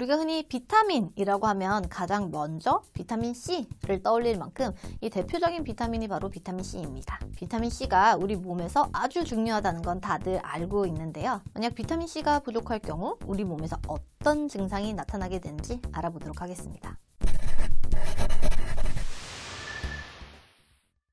우리가 흔히 비타민이라고 하면 가장 먼저 비타민 C를 떠올릴 만큼 이 대표적인 비타민이 바로 비타민 C입니다. 비타민 C가 우리 몸에서 아주 중요하다는 건 다들 알고 있는데요. 만약 비타민 C가 부족할 경우 우리 몸에서 어떤 증상이 나타나게 되는지 알아보도록 하겠습니다.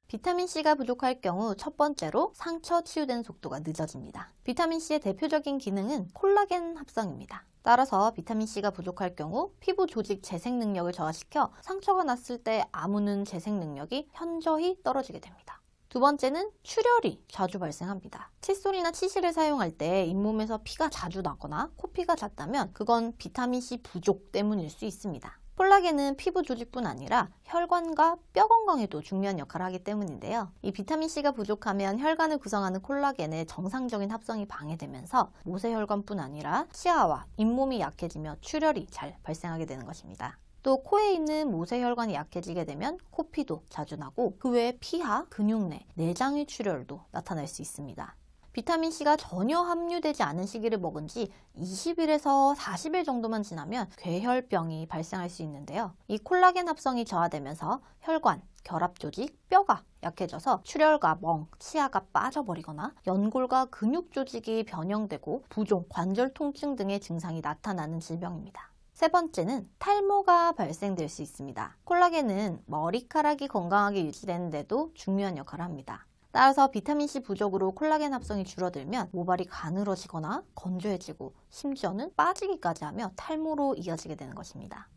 비타민C가 부족할 경우 첫 번째로 상처 치유된 속도가 늦어집니다. 비타민C의 대표적인 기능은 콜라겐 합성입니다. 따라서 비타민C가 부족할 경우 피부 조직 재생 능력을 저하시켜 상처가 났을 때 아무는 재생 능력이 현저히 떨어지게 됩니다. 두 번째는 출혈이 자주 발생합니다. 칫솔이나 치실을 사용할 때 잇몸에서 피가 자주 나거나 코피가 잦다면 그건 비타민C 부족 때문일 수 있습니다. 콜라겐은 피부 조직뿐 아니라 혈관과 뼈 건강에도 중요한 역할을 하기 때문인데요. 이 비타민C가 부족하면 혈관을 구성하는 콜라겐의 정상적인 합성이 방해되면서 모세혈관뿐 아니라 치아와 잇몸이 약해지며 출혈이 잘 발생하게 되는 것입니다. 또 코에 있는 모세혈관이 약해지게 되면 코피도 자주 나고 그 외에 피하, 근육내, 내장의 출혈도 나타날 수 있습니다. 비타민C가 전혀 함유되지 않은 시기를 먹은 지 20일에서 40일 정도만 지나면 괴혈병이 발생할 수 있는데요. 이 콜라겐 합성이 저하되면서 혈관, 결합 조직, 뼈가 약해져서 출혈과 멍, 치아가 빠져버리거나 연골과 근육 조직이 변형되고 부종, 관절 통증 등의 증상이 나타나는 질병입니다. 세 번째는 탈모가 발생될 수 있습니다. 콜라겐은 머리카락이 건강하게 유지되는데도 중요한 역할을 합니다. 따라서 비타민C 부족으로 콜라겐 합성이 줄어들면 모발이 가늘어지거나 건조해지고 심지어는 빠지기까지 하며 탈모로 이어지게 되는 것입니다.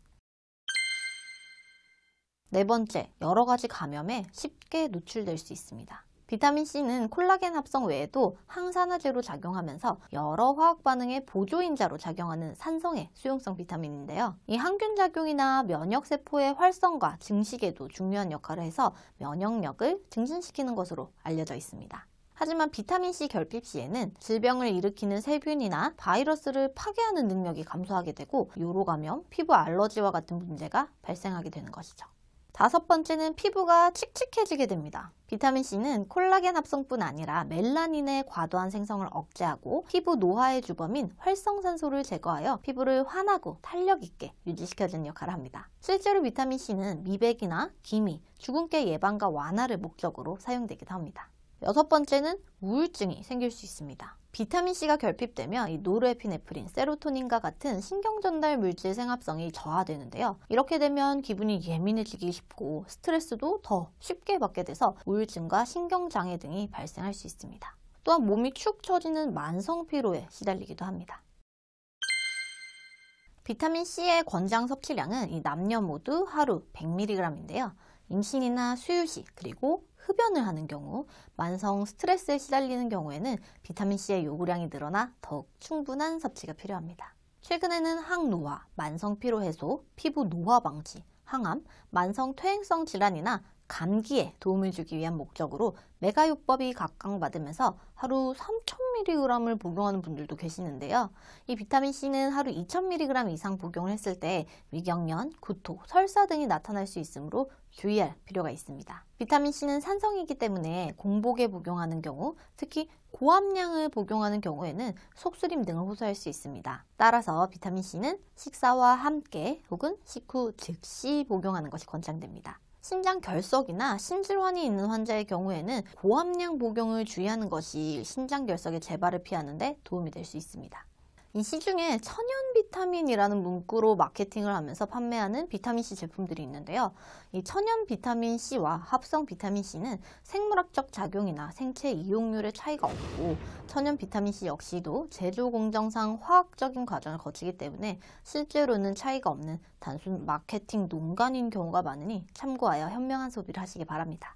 네 번째, 여러 가지 감염에 쉽게 노출될 수 있습니다. 비타민C는 콜라겐 합성 외에도 항산화제로 작용하면서 여러 화학 반응의 보조인자로 작용하는 산성의 수용성 비타민인데요. 이 항균작용이나 면역세포의 활성과 증식에도 중요한 역할을 해서 면역력을 증진시키는 것으로 알려져 있습니다. 하지만 비타민C 결핍 시에는 질병을 일으키는 세균이나 바이러스를 파괴하는 능력이 감소하게 되고 요로감염, 피부 알러지와 같은 문제가 발생하게 되는 것이죠. 다섯 번째는 피부가 칙칙해지게 됩니다. 비타민C는 콜라겐 합성뿐 아니라 멜라닌의 과도한 생성을 억제하고 피부 노화의 주범인 활성산소를 제거하여 피부를 환하고 탄력있게 유지시켜주는 역할을 합니다. 실제로 비타민C는 미백이나 기미, 주근깨 예방과 완화를 목적으로 사용되기도 합니다. 여섯 번째는 우울증이 생길 수 있습니다. 비타민C가 결핍되면 이 노르에피네프린, 세로토닌과 같은 신경전달 물질 생합성이 저하되는데요. 이렇게 되면 기분이 예민해지기 쉽고 스트레스도 더 쉽게 받게 돼서 우울증과 신경장애 등이 발생할 수 있습니다. 또한 몸이 축 처지는 만성 피로에 시달리기도 합니다. 비타민 C의 권장 섭취량은 이 남녀 모두 하루 100mg인데요. 임신이나 수유시 그리고 흡연을 하는 경우 만성 스트레스에 시달리는 경우에는 비타민 C의 요구량이 늘어나 더욱 충분한 섭취가 필요합니다. 최근에는 항노화, 만성 피로 해소, 피부 노화 방지, 항암, 만성 퇴행성 질환이나 감기에 도움을 주기 위한 목적으로 메가요법이 각광받으면서 하루 3,000mg을 복용하는 분들도 계시는데요. 이 비타민C는 하루 2,000mg 이상 복용을 했을 때 위경련, 구토, 설사 등이 나타날 수 있으므로 주의할 필요가 있습니다. 비타민C는 산성이기 때문에 공복에 복용하는 경우 특히 고함량을 복용하는 경우에는 속쓰림 등을 호소할 수 있습니다. 따라서 비타민C는 식사와 함께 혹은 식후 즉시 복용하는 것이 권장됩니다. 신장 결석이나 심질환이 있는 환자의 경우에는 고함량 복용을 주의하는 것이 신장 결석의 재발을 피하는 데 도움이 될 수 있습니다. 이 시중에 천연 비타민이라는 문구로 마케팅을 하면서 판매하는 비타민C 제품들이 있는데요. 이 천연 비타민C와 합성 비타민C는 생물학적 작용이나 생체 이용률의 차이가 없고 천연 비타민C 역시도 제조 공정상 화학적인 과정을 거치기 때문에 실제로는 차이가 없는 단순 마케팅 농간인 경우가 많으니 참고하여 현명한 소비를 하시기 바랍니다.